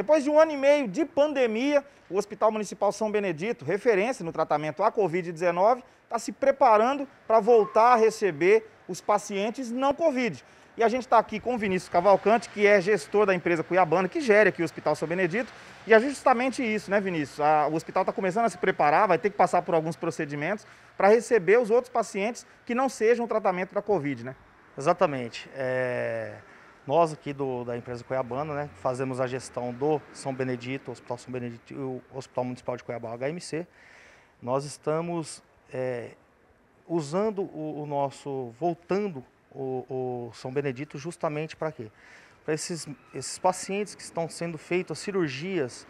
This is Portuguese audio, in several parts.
Depois de um ano e meio de pandemia, o Hospital Municipal São Benedito, referência no tratamento à Covid-19, está se preparando para voltar a receber os pacientes não Covid. E a gente está aqui com o Vinícius Cavalcante, que é gestor da empresa Cuiabana, que gere aqui o Hospital São Benedito. E é justamente isso, né, Vinícius? A, o hospital está começando a se preparar, vai ter que passar por alguns procedimentos para receber os outros pacientes que não sejam o tratamento da Covid, né? Exatamente. É... Nós aqui do, da empresa Cuiabana, né, fazemos a gestão do São Benedito, Hospital São Benedito, o Hospital Municipal de Cuiabá, HMC. Nós estamos é, usando o, o, nosso, voltando o, o São Benedito justamente para quê? Para esses, esses pacientes que estão sendo feitas cirurgias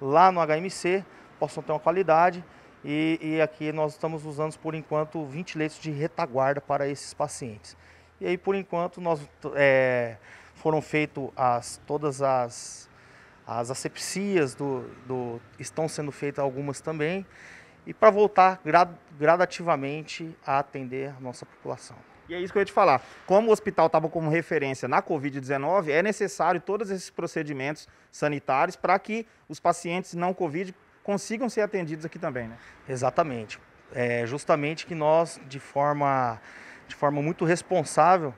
lá no HMC, possam ter uma qualidade e, e, aqui nós estamos usando por enquanto 20 leitos de retaguarda para esses pacientes. E aí, por enquanto, nós, é, foram feitas as, todas as, as asepsias, do, do, estão sendo feitas algumas também, e para voltar grad, gradativamente a atender a nossa população. E é isso que eu ia te falar. Como o hospital estava como referência na Covid-19, é necessário todos esses procedimentos sanitários para que os pacientes não Covid consigam ser atendidos aqui também, né? Exatamente. É justamente que nós, de forma de forma muito responsável,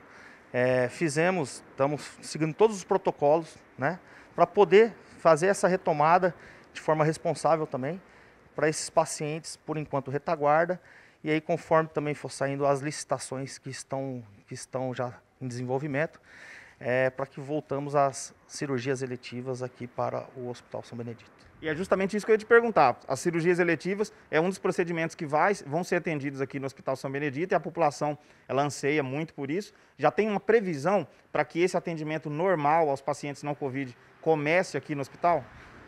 é, fizemos, estamos seguindo todos os protocolos, né, para poder fazer essa retomada de forma responsável também para esses pacientes, por enquanto retaguarda, e aí conforme também for saindo as licitações que estão, que estão já em desenvolvimento, é, para que voltamos às cirurgias eletivas aqui para o Hospital São Benedito. E é justamente isso que eu ia te perguntar. As cirurgias eletivas é um dos procedimentos que vai, vão ser atendidos aqui no Hospital São Benedito e a população ela anseia muito por isso. Já tem uma previsão para que esse atendimento normal aos pacientes não Covid comece aqui no hospital?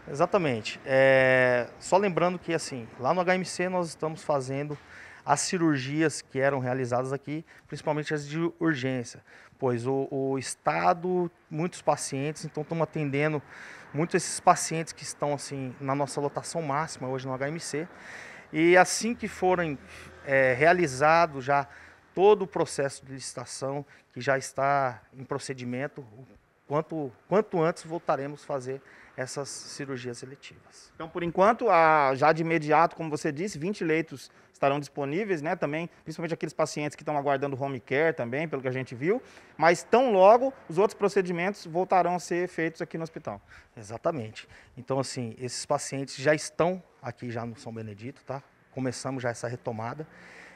Exatamente. É, só lembrando que assim, lá no HMC nós estamos fazendo as cirurgias que eram realizadas aqui, principalmente as de urgência, pois o, o Estado, muitos pacientes, então estamos atendendo muitos esses pacientes que estão assim na nossa lotação máxima hoje no HMC. E assim que forem é, realizados já todo o processo de licitação que já está em procedimento, quanto, quanto antes voltaremos a fazer essas cirurgias seletivas. Então, por enquanto, já de imediato, como você disse, 20 leitos estarão disponíveis, né? Também, principalmente aqueles pacientes que estão aguardando home care também, pelo que a gente viu. Mas tão logo, os outros procedimentos voltarão a ser feitos aqui no hospital. Exatamente. Então, assim, esses pacientes já estão aqui já no São Benedito, tá? Começamos já essa retomada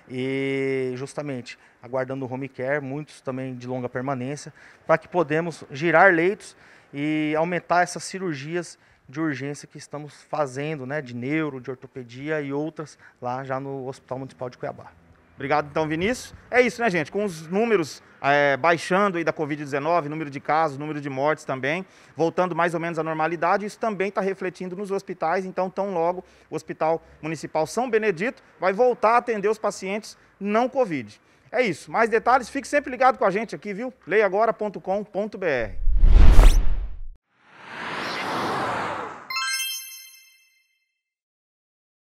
e justamente aguardando o home care, muitos também de longa permanência, para que podemos girar leitos e aumentar essas cirurgias de urgência que estamos fazendo, né, de neuro, de ortopedia e outras lá já no Hospital Municipal de Cuiabá. Obrigado, então, Vinícius. É isso, né, gente? Com os números é, baixando aí da Covid-19, número de casos, número de mortes também, voltando mais ou menos à normalidade, isso também está refletindo nos hospitais. Então, tão logo o Hospital Municipal São Benedito vai voltar a atender os pacientes não Covid. É isso. Mais detalhes, fique sempre ligado com a gente aqui, viu? Leiagora.com.br.